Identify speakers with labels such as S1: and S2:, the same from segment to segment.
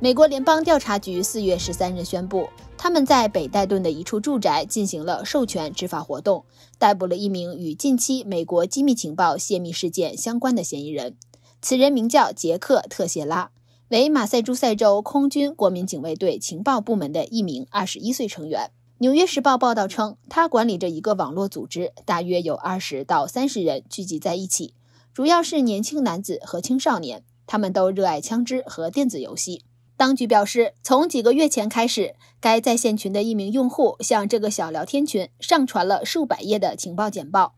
S1: 美国联邦调查局四月十三日宣布，他们在北戴顿的一处住宅进行了授权执法活动，逮捕了一名与近期美国机密情报泄密事件相关的嫌疑人。此人名叫杰克·特谢拉，为马萨诸塞州空军国民警卫队情报部门的一名二十一岁成员。《纽约时报》报道称，他管理着一个网络组织，大约有二十到三十人聚集在一起，主要是年轻男子和青少年，他们都热爱枪支和电子游戏。当局表示，从几个月前开始，该在线群的一名用户向这个小聊天群上传了数百页的情报简报。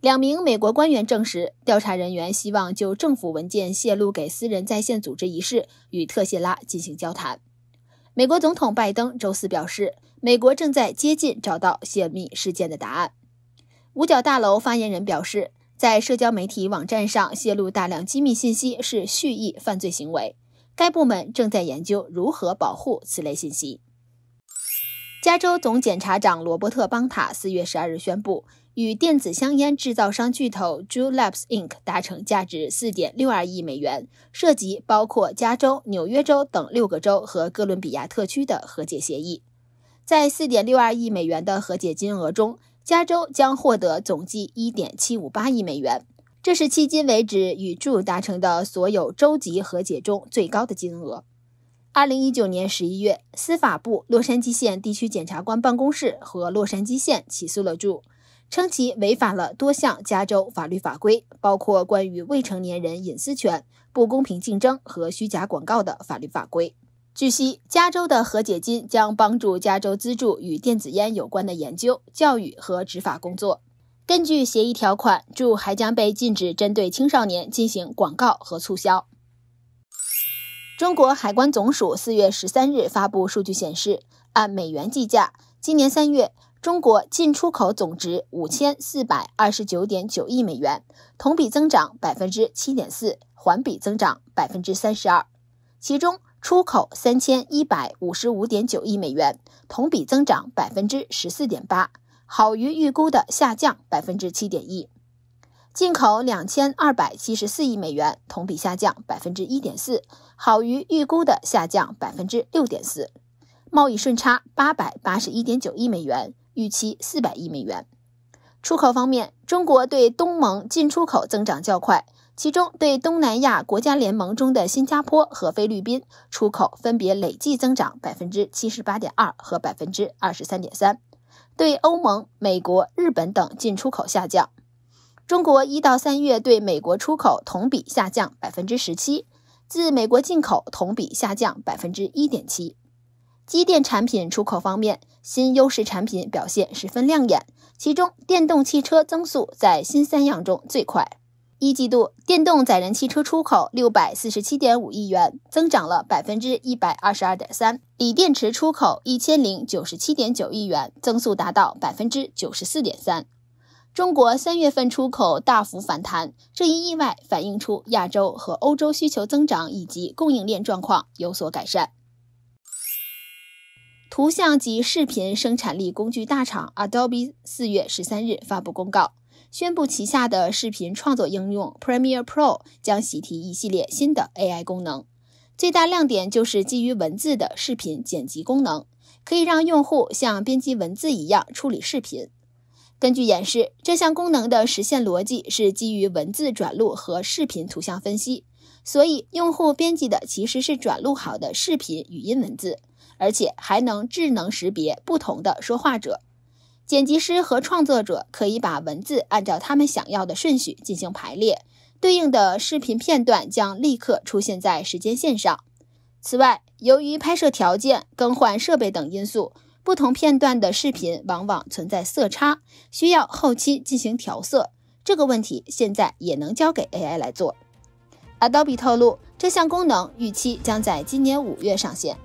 S1: 两名美国官员证实，调查人员希望就政府文件泄露给私人在线组织一事与特谢拉进行交谈。美国总统拜登周四表示，美国正在接近找到泄密事件的答案。五角大楼发言人表示，在社交媒体网站上泄露大量机密信息是蓄意犯罪行为。该部门正在研究如何保护此类信息。加州总检察长罗伯特·邦塔四月十二日宣布，与电子香烟制造商巨头 j r e w Labs Inc 达成价值四点六二亿美元、涉及包括加州、纽约州等六个州和哥伦比亚特区的和解协议。在四点六二亿美元的和解金额中，加州将获得总计一点七五八亿美元。这是迄今为止与住达成的所有州级和解中最高的金额。二零一九年十一月，司法部洛杉矶县地区检察官办公室和洛杉矶县起诉了住，称其违反了多项加州法律法规，包括关于未成年人隐私权、不公平竞争和虚假广告的法律法规。据悉，加州的和解金将帮助加州资助与电子烟有关的研究、教育和执法工作。根据协议条款注还将被禁止针对青少年进行广告和促销。中国海关总署四月十三日发布数据显示，按美元计价，今年三月中国进出口总值五千四百二十九点九亿美元，同比增长百分之七点四，环比增长百分之三十二。其中，出口三千一百五十五点九亿美元，同比增长百分之十四点八。好于预估的下降百分之七点一，进口两千二百七十四亿美元，同比下降百分之一点四，好于预估的下降百分之六点四。贸易顺差八百八十一点九亿美元，预期四百亿美元。出口方面，中国对东盟进出口增长较快，其中对东南亚国家联盟中的新加坡和菲律宾出口分别累计增长百分之七十八点二和百分之二十三点三。对欧盟、美国、日本等进出口下降。中国一到三月对美国出口同比下降百分之十七，自美国进口同比下降百分之一点七。机电产品出口方面，新优势产品表现十分亮眼，其中电动汽车增速在新三样中最快。一季度电动载人汽车出口六百四十七点五亿元，增长了百分之一百二十二点三；锂电池出口一千零九十七点九亿元，增速达到百分之九十四点三。中国三月份出口大幅反弹，这一意外反映出亚洲和欧洲需求增长以及供应链状况有所改善。图像及视频生产力工具大厂 Adobe 四月十三日发布公告。宣布旗下的视频创作应用 Premiere Pro 将喜提一系列新的 AI 功能，最大亮点就是基于文字的视频剪辑功能，可以让用户像编辑文字一样处理视频。根据演示，这项功能的实现逻辑是基于文字转录和视频图像分析，所以用户编辑的其实是转录好的视频语音文字，而且还能智能识别不同的说话者。剪辑师和创作者可以把文字按照他们想要的顺序进行排列，对应的视频片段将立刻出现在时间线上。此外，由于拍摄条件、更换设备等因素，不同片段的视频往往存在色差，需要后期进行调色。这个问题现在也能交给 AI 来做。Adobe 透露，这项功能预期将在今年五月上线。